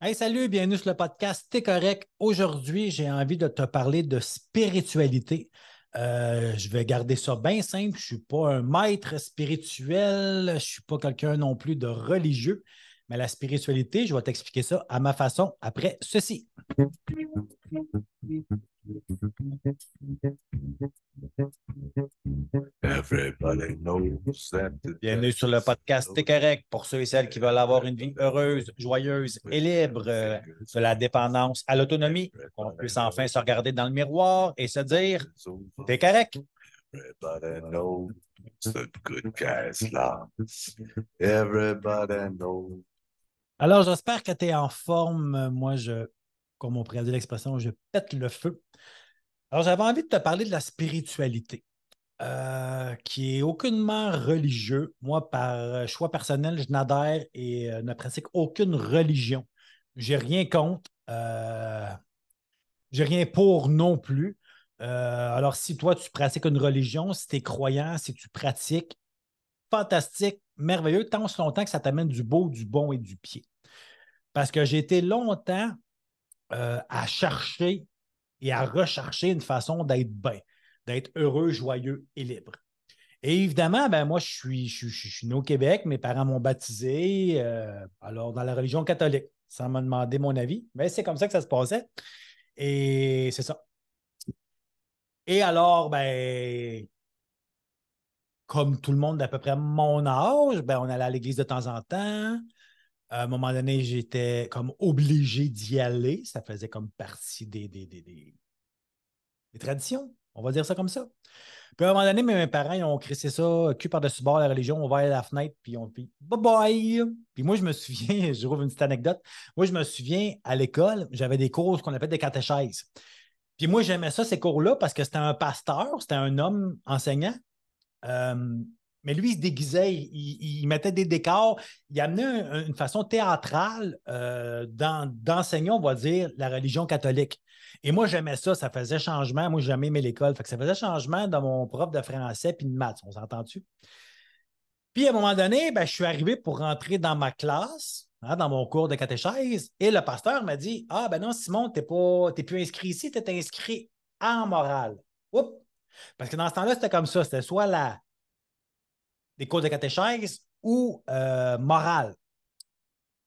Hey, salut, bienvenue sur le podcast T'es correct. Aujourd'hui, j'ai envie de te parler de spiritualité. Euh, je vais garder ça bien simple. Je ne suis pas un maître spirituel, je ne suis pas quelqu'un non plus de religieux. Mais la spiritualité, je vais t'expliquer ça à ma façon après ceci. Bienvenue sur le podcast T'es correct pour ceux et celles qui veulent avoir une vie heureuse, joyeuse et libre de la dépendance à l'autonomie, qu'on puisse enfin se regarder dans le miroir et se dire T'es correct. Everybody knows alors, j'espère que tu es en forme. Moi, je, comme on pourrait l'expression, je pète le feu. Alors, j'avais envie de te parler de la spiritualité, euh, qui est aucunement religieux. Moi, par euh, choix personnel, je n'adhère et euh, ne pratique aucune religion. J'ai rien contre. j'ai rien pour non plus. alors, si toi, tu pratiques une religion, si tu es croyant, si tu pratiques, fantastique, merveilleux tant ce longtemps que ça t'amène du beau, du bon et du pied. Parce que j'ai été longtemps euh, à chercher et à rechercher une façon d'être bien, d'être heureux, joyeux et libre. Et évidemment, ben moi, je suis, je, suis né au Québec, mes parents m'ont baptisé, euh, alors dans la religion catholique, Ça m'a demandé mon avis, mais c'est comme ça que ça se passait. Et c'est ça. Et alors, ben, comme tout le monde d'à peu près mon âge, ben, on allait à l'église de temps en temps. À un moment donné, j'étais comme obligé d'y aller. Ça faisait comme partie des, des, traditions. On va dire ça comme ça. Puis à un moment donné, mes parents, ont créé ça, cul par-dessus bord, la religion, on va à la fenêtre, puis on dit bye bye. Puis moi, je me souviens, je trouve une petite anecdote. Moi, je me souviens, à l'école, j'avais des cours, qu'on appelle des catéchèses. Puis moi, j'aimais ça, ces cours-là, parce que c'était un pasteur, c'était un homme enseignant euh, mais lui, il se déguisait, il, mettait des décors, il amenait une, façon théâtrale euh, d'enseigner, on va dire, la religion catholique. Et moi, j'aimais ça, ça faisait changement. Moi, j'aimais jamais l'école. ça faisait changement dans mon prof de français puis de maths, on s'entend-tu? Puis à un moment donné, ben, je suis arrivé pour rentrer dans ma classe, hein, dans mon cours de catéchèse, et le pasteur m'a dit Ah ben non, Simon, tu pas plus inscrit ici, tu es inscrit en morale. Oups! Parce que dans ce temps-là, c'était comme ça. C'était soit la... des cours de catéchèse ou euh, morale.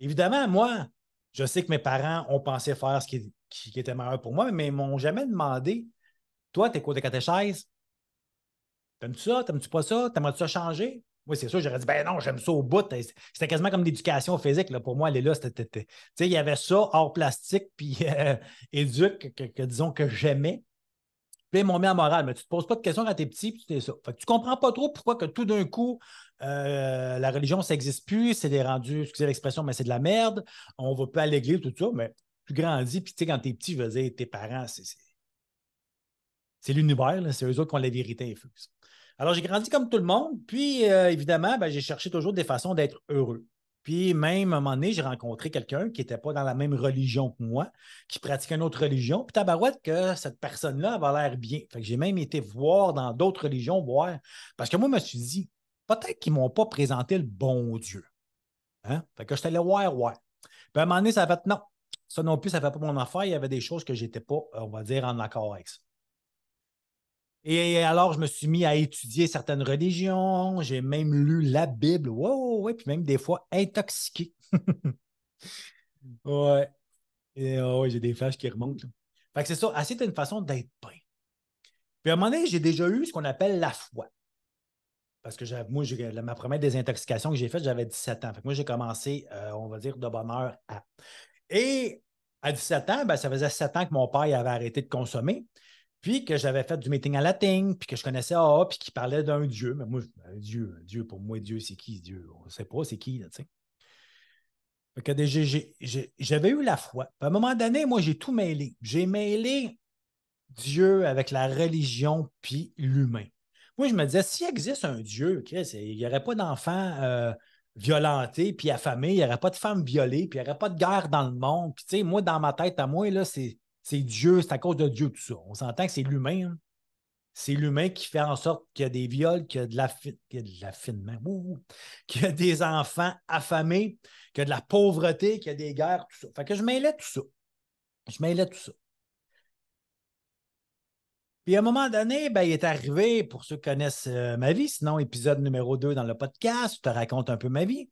Évidemment, moi, je sais que mes parents ont pensé faire ce qui, était meilleur pour moi, mais ils m'ont jamais demandé Toi, tes cours de catéchèse, t'aimes-tu ça T'aimes-tu pas ça T'aimerais-tu ça changer Moi, c'est sûr, j'aurais dit Ben non, j'aime ça au bout. C'était quasiment comme l'éducation physique. Là. Pour moi, elle est là. Il y avait ça hors plastique, puis euh, éduque, que disons que j'aimais. Puis mon m'ont moral mais tu ne te poses pas de questions quand t'es es petit, puis tu ça. tu ne comprends pas trop pourquoi que tout d'un coup, euh, la religion, ça n'existe plus, c'est des rendus, excusez l'expression, mais c'est de la merde, on ne va plus à l'église, tout ça, mais tu grandis, puis tu sais, quand tu petit, je veux dire, tes parents, c'est. C'est l'univers, c'est eux autres qui ont la vérité infuse. Alors, j'ai grandi comme tout le monde, puis euh, évidemment, ben, j'ai cherché toujours des façons d'être heureux. Puis même à un moment donné, j'ai rencontré quelqu'un qui n'était pas dans la même religion que moi, qui pratiquait une autre religion. Puis tabarouette que cette personne-là avait l'air bien. Fait que j'ai même été voir dans d'autres religions, voir. Parce que moi, je me suis dit, peut-être qu'ils ne m'ont pas présenté le bon Dieu. Hein? Fait que je suis allé voir, voir. Puis à un moment donné, ça va fait non. Ça non plus, ça ne fait pas mon affaire. Il y avait des choses que je n'étais pas, on va dire, en accord avec ça. Et alors, je me suis mis à étudier certaines religions. J'ai même lu la Bible. Oui, ouais, Puis même des fois, intoxiqué. Ah ouais. j'ai des flashs qui remontent. Fait que c'est ça. C'est une façon d'être prêt. Puis à un moment donné, j'ai déjà eu ce qu'on appelle la foi. Parce que moi, ma première désintoxication que j'ai faite, j'avais 17 ans. Fait moi, j'ai commencé, euh, on va dire, de bonne heure à. Et à 17 ans, ben, ça faisait 7 ans que mon père avait arrêté de consommer. Puis que j'avais fait du meeting à latin, puis que je connaissais AA, puis qui parlait d'un Dieu. Mais moi, Dieu, Dieu, pour moi, Dieu, c'est qui Dieu? On ne sait pas c'est qui, là, tu sais. Fait que j'avais eu la foi. à un moment donné, moi, j'ai tout mêlé. J'ai mêlé Dieu avec la religion puis l'humain. Moi, je me disais, s'il existe un Dieu, il n'y aurait pas d'enfants euh, violentés puis affamés, il n'y aurait pas de femmes violées, puis il n'y aurait pas de guerre dans le monde. Puis, moi, dans ma tête à moi, là, c'est c'est Dieu, c'est à cause de Dieu tout ça. On s'entend que c'est l'humain. Hein. C'est l'humain qui fait en sorte qu'il y a des viols, qu'il y a de l'affinement, qu'il y a des enfants affamés, qu'il y a de la pauvreté, qu'il y a des guerres, tout ça. Fait que je mêlais tout ça. Je mêlais tout ça. Puis à un moment donné, ben, il est arrivé, pour ceux qui connaissent euh, ma vie, sinon épisode numéro 2 dans le podcast, je te raconte un peu ma vie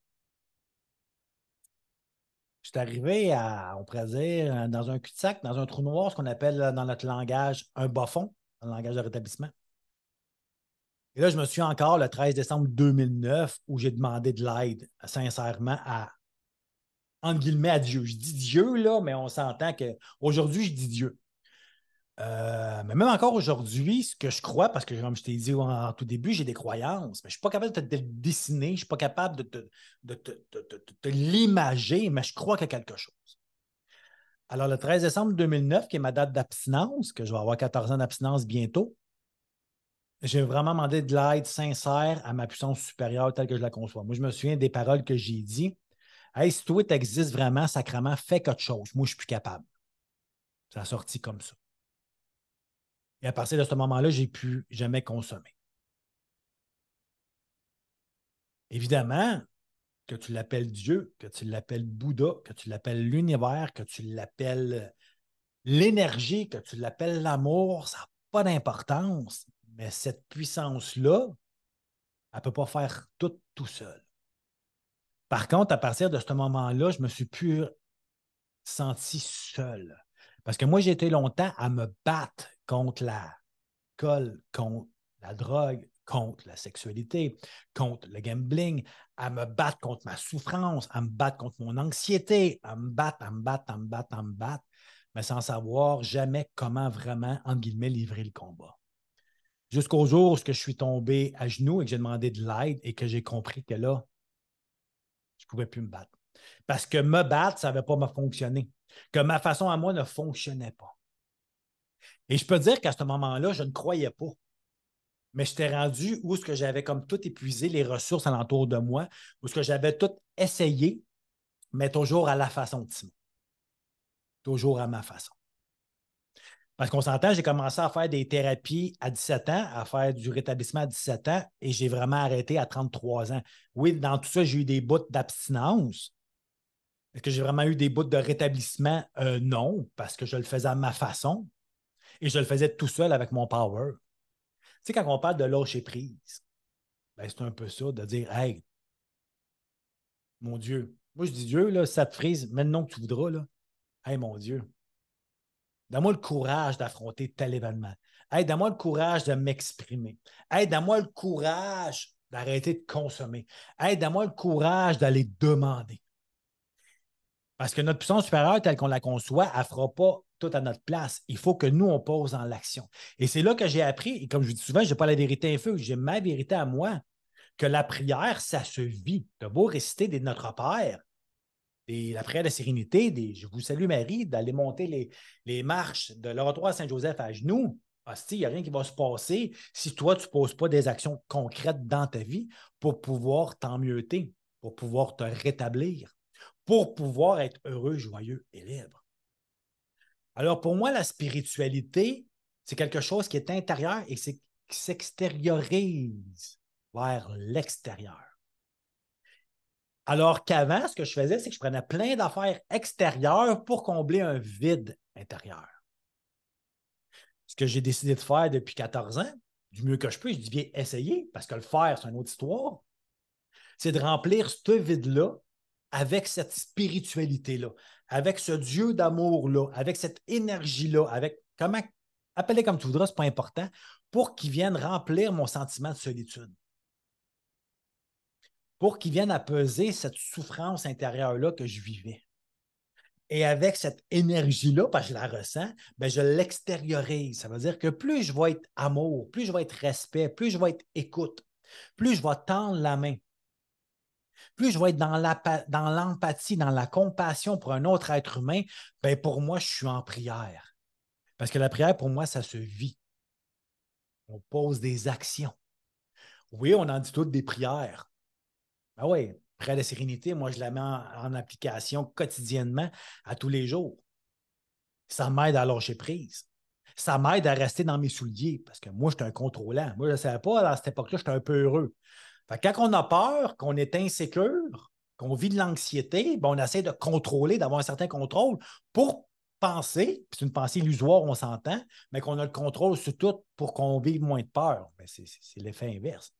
je suis arrivé à, on pourrait dire, euh, dans un cul-de-sac, dans un trou noir, ce qu'on appelle euh, dans notre langage un bas-fond, dans le langage de rétablissement. Et là, je me suis encore le 13 décembre 2009 où j'ai demandé de l'aide, sincèrement, à, entre guillemets, à Dieu. Je dis Dieu, là, mais on s'entend qu'aujourd'hui, je dis Dieu. Euh, mais même encore aujourd'hui, ce que je crois, parce que comme je t'ai dit en, tout début, j'ai des croyances, mais je ne suis pas capable de te dessiner, je ne suis pas capable de te, l'imager, mais je crois qu'il y a quelque chose. Alors, le 13 décembre 2009, qui est ma date d'abstinence, que je vais avoir 14 ans d'abstinence bientôt, j'ai vraiment demandé de l'aide sincère à ma puissance supérieure telle que je la conçois. Moi, je me souviens des paroles que j'ai dit Hey, si toi, tu existes vraiment, sacrement, fais quelque chose. Moi, je ne suis plus capable. Ça a sorti comme ça. Et à partir de ce moment-là, j'ai pu jamais consommer. Évidemment, que tu l'appelles Dieu, que tu l'appelles Bouddha, que tu l'appelles l'univers, que tu l'appelles l'énergie, que tu l'appelles l'amour, ça n'a pas d'importance. Mais cette puissance-là, elle ne peut pas faire tout tout seul. Par contre, à partir de ce moment-là, je me suis plus senti seul. Parce que moi, j'ai été longtemps à me battre contre la colle, contre la drogue, contre la sexualité, contre le gambling, à me battre contre ma souffrance, à me battre contre mon anxiété, à me battre, à me battre, à me battre, à me battre, mais sans savoir jamais comment vraiment, entre guillemets, livrer le combat. Jusqu'au jour où je suis tombé à genoux et que j'ai demandé de l'aide et que j'ai compris que là, je ne pouvais plus me battre. Parce que me battre, ça n'avait pas me fonctionner. Que ma façon à moi ne fonctionnait pas. Et je peux dire qu'à ce moment-là, je ne croyais pas. Mais j'étais rendu où ce que j'avais comme tout épuisé les ressources alentour de moi, où ce que j'avais tout essayé, mais toujours à la façon de Simon. Toujours à ma façon. Parce qu'on s'entend, j'ai commencé à faire des thérapies à 17 ans, à faire du rétablissement à 17 ans, et j'ai vraiment arrêté à 33 ans. Oui, dans tout ça, j'ai eu des bouts d'abstinence. Est-ce que j'ai vraiment eu des bouts de rétablissement? Euh, non, parce que je le faisais à ma façon, et je le faisais tout seul avec mon power. Tu sais, quand on parle de lâcher prise, ben, c'est un peu ça de dire Hey, mon Dieu, moi je dis Dieu, là, ça te frise, maintenant que tu voudras, là. Hey, mon Dieu, donne-moi le courage d'affronter tel événement. Hey, donne-moi le courage de m'exprimer. Hey, donne-moi le courage d'arrêter de consommer. Hey, donne-moi le courage d'aller demander. Parce que notre puissance supérieure, telle qu'on la conçoit, elle ne fera pas tout à notre place. Il faut que nous, on pose en l'action. Et c'est là que j'ai appris, et comme je dis souvent, je n'ai pas la vérité infuse, j'ai ma vérité à moi, que la prière, ça se vit. De beau réciter des Notre Père, et la prière de sérénité, des Je vous salue Marie, d'aller monter les, les marches de l'oratoire Saint-Joseph à genoux. Il n'y a rien qui va se passer si toi, tu ne poses pas des actions concrètes dans ta vie pour pouvoir t'emmieuter, pour pouvoir te rétablir, pour pouvoir être heureux, joyeux et libre. Alors pour moi, la spiritualité, c'est quelque chose qui est intérieur et qui s'extériorise vers l'extérieur. Alors qu'avant, ce que je faisais, c'est que je prenais plein d'affaires extérieures pour combler un vide intérieur. Ce que j'ai décidé de faire depuis 14 ans, du mieux que je peux, je dis bien essayer, parce que le faire, c'est une autre histoire, c'est de remplir ce vide-là avec cette spiritualité-là, avec ce Dieu d'amour-là, avec cette énergie-là, avec comment, appeler comme tu voudras, ce n'est pas important, pour qu'il vienne remplir mon sentiment de solitude. Pour qu'il vienne apaiser cette souffrance intérieure-là que je vivais. Et avec cette énergie-là, parce que je la ressens, ben, je l'extériorise. Ça veut dire que plus je vais être amour, plus je vais être respect, plus je vais être écoute, plus je vais tendre la main, plus je vais être dans l'empathie, dans, la compassion pour un autre être humain, ben pour moi, je suis en prière. Parce que la prière, pour moi, ça se vit. On pose des actions. Oui, on en dit toutes des prières. Ah ben oui, prière de sérénité, moi, je la mets en, application quotidiennement, à tous les jours. Ça m'aide à lâcher prise ça m'aide à rester dans mes souliers parce que moi, je suis un contrôlant. Moi, je ne savais pas, à cette époque-là, j'étais un peu heureux quand on a peur, qu'on est insécure, qu'on vit de l'anxiété, ben, on essaie de contrôler, d'avoir un certain contrôle pour penser, c'est une pensée illusoire, on s'entend, mais qu'on a le contrôle sur tout pour qu'on vive moins de peur. Ben, c'est l'effet inverse.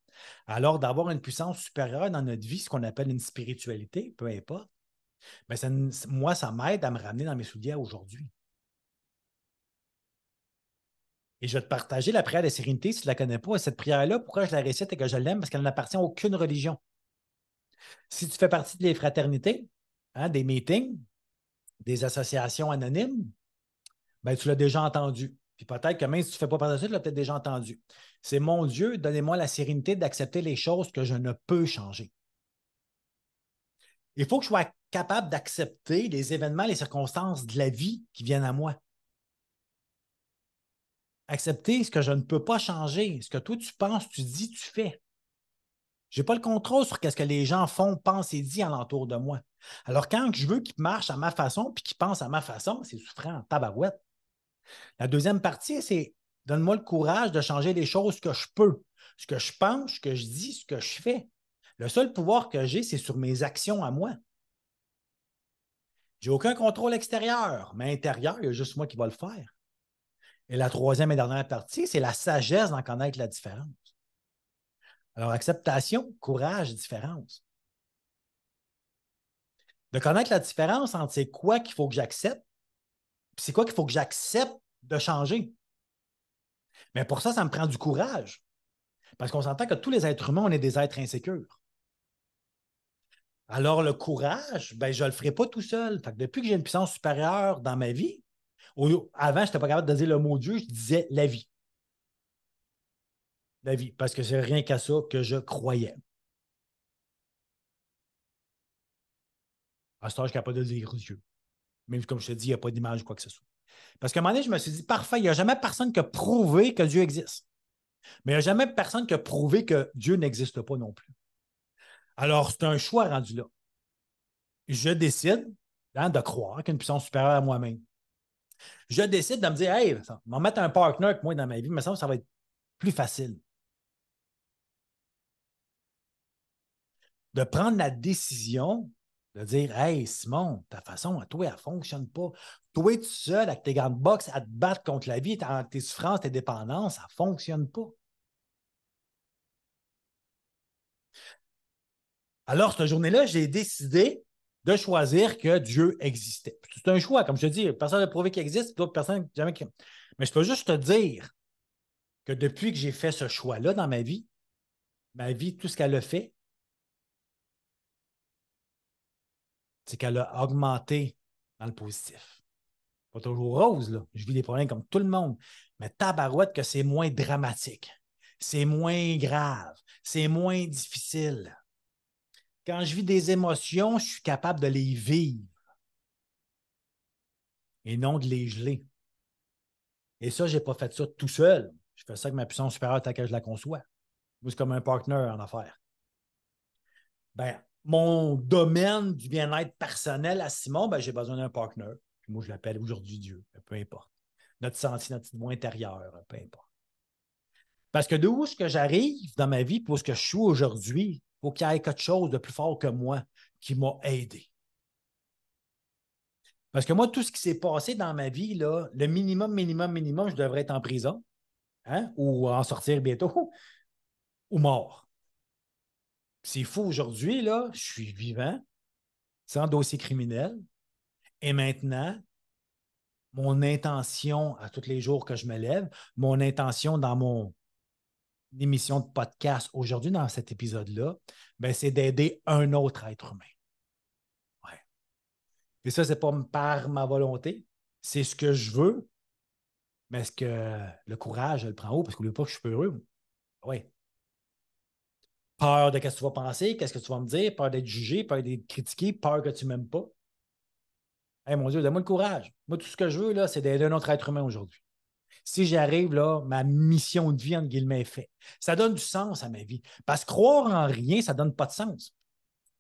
Alors, d'avoir une puissance supérieure dans notre vie, ce qu'on appelle une spiritualité, peu importe, mais ben, moi, ça m'aide à me ramener dans mes souliers aujourd'hui. Et je vais te partager la prière de sérénité si tu ne la connais pas. Cette prière-là, pourquoi je la récite et que je l'aime? Parce qu'elle n'appartient à aucune religion. Si tu fais partie des fraternités, hein, des meetings, des associations anonymes, ben, tu l'as déjà entendu. Puis peut-être que même si tu ne fais pas partie de ça, tu l'as peut-être déjà entendu. C'est mon Dieu, donnez-moi la sérénité d'accepter les choses que je ne peux changer. Il faut que je sois capable d'accepter les événements, les circonstances de la vie qui viennent à moi accepter ce que je ne peux pas changer, ce que toi tu penses, tu dis, tu fais. Je n'ai pas le contrôle sur ce que les gens font, pensent et disent alentour de moi. Alors, quand je veux qu'ils marchent à ma façon puis qu'ils pensent à ma façon, c'est souffrant en tabarouette. La deuxième partie, c'est donne-moi le courage de changer les choses que je peux, ce que je pense, ce que je dis, ce que je fais. Le seul pouvoir que j'ai, c'est sur mes actions à moi. J'ai aucun contrôle extérieur, mais intérieur, il y a juste moi qui va le faire. Et la troisième et dernière partie, c'est la sagesse d'en connaître la différence. Alors, acceptation, courage, différence. De connaître la différence entre c'est quoi qu'il faut que j'accepte, c'est quoi qu'il faut que j'accepte de changer. Mais pour ça, ça me prend du courage. Parce qu'on s'entend que tous les êtres humains, on est des êtres insécures. Alors, le courage, ben, je ne le ferai pas tout seul. depuis que j'ai une puissance supérieure dans ma vie, avant, je n'étais pas capable de dire le mot Dieu, je disais la vie. La vie, parce que c'est rien qu'à ça que je croyais. À ce temps, je suis capable de dire Dieu. Même comme je te dis, il n'y a pas d'image ou quoi que ce soit. Parce qu'à un moment donné, je me suis dit, parfait, il n'y a jamais personne qui a prouvé que Dieu existe. Mais il n'y a jamais personne qui a prouvé que Dieu n'existe pas non plus. Alors, c'est un choix rendu là. Je décide hein, de croire qu'une puissance supérieure à moi-même. Je décide de me dire, hey, m'en mettre un partner avec moi dans ma vie, mais ça, ça va être plus facile. De prendre la décision de dire Hey, Simon, ta façon à toi, elle ne fonctionne pas. Toi, tout seul, avec tes grandes boxes à te battre contre la vie, tes souffrances, tes dépendances, ça ne fonctionne pas. Alors, cette journée-là, j'ai décidé de choisir que Dieu existait. C'est un choix, comme je te dis, personne n'a prouvé qu'il existe, d'autres personnes jamais. Mais je peux juste te dire que depuis que j'ai fait ce choix-là dans ma vie, ma vie, tout ce qu'elle a fait, c'est qu'elle a augmenté dans le positif. Pas toujours rose, là. Je vis des problèmes comme tout le monde. Mais tabarouette que c'est moins dramatique. C'est moins grave. C'est moins difficile. Quand je vis des émotions, je suis capable de les vivre et non de les geler. Et ça, je n'ai pas fait ça tout seul. Je fais ça avec ma puissance supérieure tant que je la conçois. Moi, c'est comme un partenaire en affaires. Ben, mon domaine du bien-être personnel à Simon, ben, j'ai besoin d'un partenaire. moi, je l'appelle aujourd'hui Dieu, ben, peu importe. Notre senti, notre intérieur, ben, peu importe. Parce que d'où est-ce que j'arrive dans ma vie, pour ce que je suis aujourd'hui, faut qu'il y ait quelque chose de plus fort que moi qui m'a aidé. Parce que moi, tout ce qui s'est passé dans ma vie, là, le minimum, minimum, minimum, je devrais être en prison hein, ou en sortir bientôt ou mort. C'est fou aujourd'hui, là, je suis vivant, sans dossier criminel. Et maintenant, mon intention à tous les jours que je me lève, mon intention dans mon l'émission de podcast aujourd'hui dans cet épisode-là, ben, c'est d'aider un autre être humain. Ouais. Et ça, ce n'est pas par ma volonté, c'est ce que je veux, mais ce que le courage, je le prends haut parce qu'on ne pas que je suis heureux. Oui. Peur de qu'est-ce que tu vas penser, qu'est-ce que tu vas me dire, peur d'être jugé, peur d'être critiqué, peur que tu ne m'aimes pas. mon Dieu, donne-moi le courage. Moi, tout ce que je veux, c'est d'aider un autre être humain aujourd'hui. Si j'arrive là, ma mission de vie, en guillemets, est faite. Ça donne du sens à ma vie. Parce que croire en rien, ça ne donne pas de sens.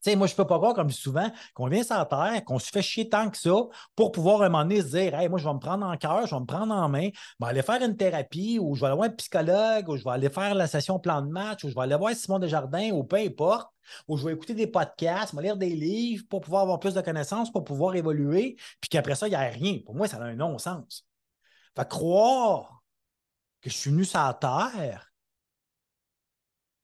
sais, moi, je peux pas croire, comme souvent, qu'on vient sur terre, qu'on se fait chier tant que ça pour pouvoir à un moment donné se dire moi, je vais me prendre en cœur, je vais me prendre en main, je vais aller faire une thérapie, ou je vais aller voir un psychologue, ou je vais aller faire la session plan de match, ou je vais aller voir Simon Desjardins, ou peu importe, ou je vais écouter des podcasts, je lire des livres pour pouvoir avoir plus de connaissances, pour pouvoir évoluer, puis qu'après ça, il n'y a rien. Pour moi, ça a un non-sens. Fait croire que je suis nu sur la terre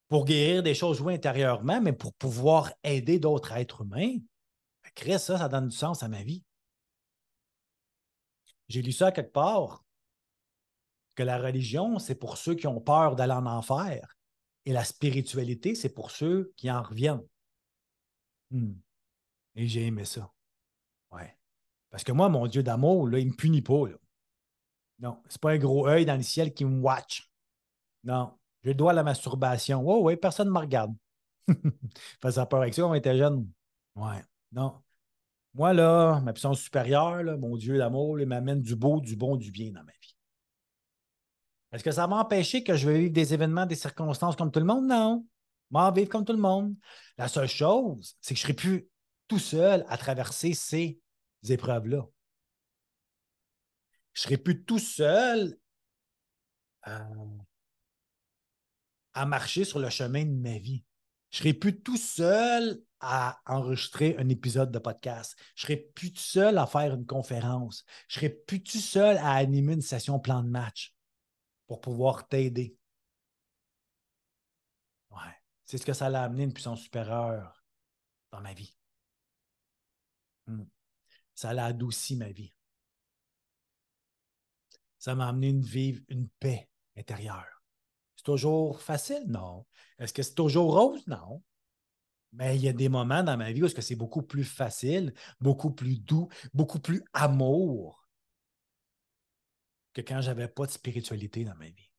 pour guérir des choses jouées intérieurement, mais pour pouvoir aider d'autres êtres humains, ben, créer ça, ça donne du sens à ma vie. J'ai lu ça quelque part, que la religion, c'est pour ceux qui ont peur d'aller en enfer, et la spiritualité, c'est pour ceux qui en reviennent. Hmm. Et j'ai aimé ça. Ouais. Parce que moi, mon Dieu d'amour, il ne me punit pas. Là. Non, c'est pas un gros œil dans le ciel qui me watch. Non, je dois à la masturbation. Oh oui, personne ne me regarde. ça peur avec ça, on était jeune. Ouais, non. Moi, là, ma puissance supérieure, mon Dieu d'amour, il m'amène du beau, du bon, du bien dans ma vie. Est-ce que ça m'a empêché que je vais vivre des événements, des circonstances comme tout le monde? Non. je vais vivre comme tout le monde. La seule chose, c'est que je ne serai plus tout seul à traverser ces épreuves-là je serai plus tout seul à, marcher sur le chemin de ma vie. Je serai plus tout seul à enregistrer un épisode de podcast. Je serai plus tout seul à faire une conférence. Je serai plus tout seul à animer une session plan de match pour pouvoir t'aider. Ouais. C'est ce que ça l'a amené une puissance supérieure dans ma vie. Hmm. Ça l'a adouci ma vie ça m'a amené de vivre une paix intérieure. C'est toujours facile? Non. Est-ce que c'est toujours rose? Non. Mais il y a des moments dans ma vie où c'est beaucoup plus facile, beaucoup plus doux, beaucoup plus amour que quand j'avais pas de spiritualité dans ma vie.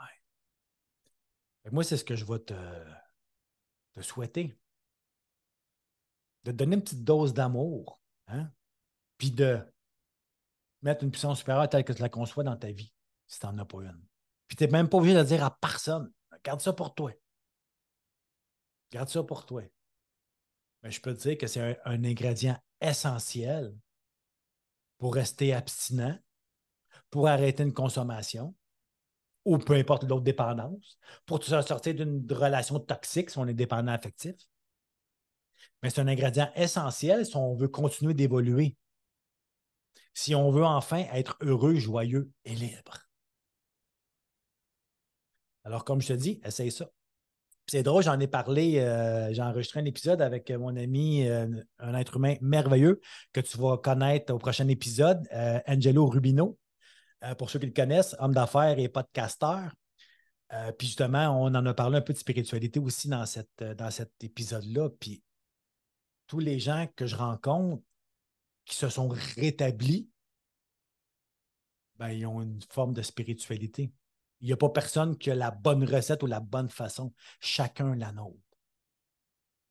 Ouais. Moi, c'est ce que je vais te, souhaiter. De te donner une petite dose d'amour, hein? puis de mettre une puissance supérieure telle que tu la conçois dans ta vie, si tu n'en as pas une. Puis tu n'es même pas obligé de le dire à personne. Garde ça pour toi. Garde ça pour toi. Mais je peux te dire que c'est un, ingrédient essentiel pour rester abstinent, pour arrêter une consommation, ou peu importe l'autre dépendance, pour te sortir d'une relation toxique si on est dépendant affectif. Mais c'est un ingrédient essentiel si on veut continuer d'évoluer, si on veut enfin être heureux, joyeux et libre. Alors, comme je te dis, essaye ça. C'est drôle, j'en ai parlé, euh, j'ai enregistré un épisode avec mon ami, euh, un être humain merveilleux que tu vas connaître au prochain épisode, euh, Angelo Rubino. pour ceux qui le connaissent, homme d'affaires et podcasteur. puis justement, on en a parlé un peu de spiritualité aussi dans, cette, dans cet épisode-là. Puis tous les gens que je rencontre, qui se sont rétablis, ben, ils ont une forme de spiritualité. Il n'y a pas personne qui a la bonne recette ou la bonne façon. Chacun la nôtre.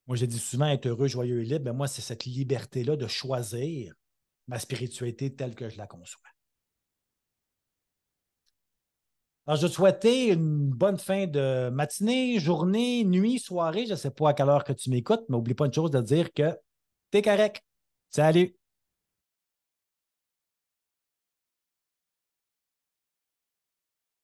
Moi, j'ai dit souvent être heureux, joyeux et libre. mais ben, moi, c'est cette liberté-là de choisir ma spiritualité telle que je la conçois. Alors, je te souhaitais une bonne fin de matinée, journée, nuit, soirée. Je ne sais pas à quelle heure que tu m'écoutes, mais n'oublie pas une chose de dire que t'es correct. Salut!